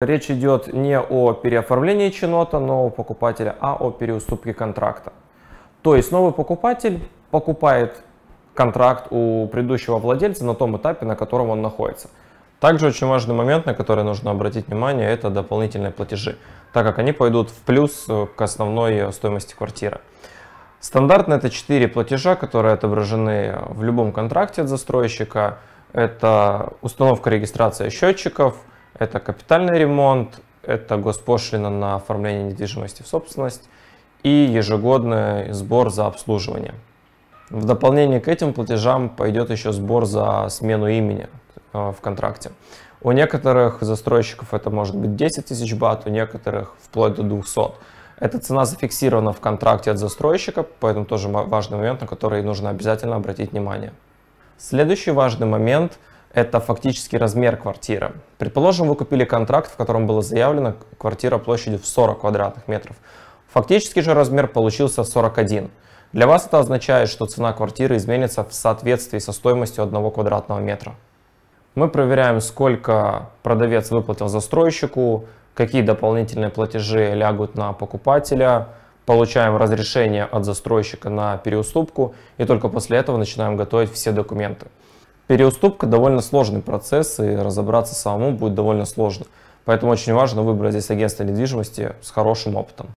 Речь идет не о переоформлении чинота нового покупателя, а о переуступке контракта. То есть новый покупатель покупает контракт у предыдущего владельца на том этапе, на котором он находится. Также очень важный момент, на который нужно обратить внимание, это дополнительные платежи, так как они пойдут в плюс к основной стоимости квартиры. Стандартно это 4 платежа, которые отображены в любом контракте от застройщика. Это установка регистрации счетчиков – это капитальный ремонт, это госпошлина на оформление недвижимости в собственность и ежегодный сбор за обслуживание. В дополнение к этим платежам пойдет еще сбор за смену имени э, в контракте. У некоторых застройщиков это может быть 10 тысяч бат, у некоторых вплоть до 200. Эта цена зафиксирована в контракте от застройщика, поэтому тоже важный момент, на который нужно обязательно обратить внимание. Следующий важный момент – это фактически размер квартиры. Предположим, вы купили контракт, в котором было заявлено квартира площадью в 40 квадратных метров. Фактически же размер получился 41. Для вас это означает, что цена квартиры изменится в соответствии со стоимостью одного квадратного метра. Мы проверяем, сколько продавец выплатил застройщику, какие дополнительные платежи лягут на покупателя, получаем разрешение от застройщика на переуступку и только после этого начинаем готовить все документы. Переуступка довольно сложный процесс, и разобраться самому будет довольно сложно. Поэтому очень важно выбрать здесь агентство недвижимости с хорошим опытом.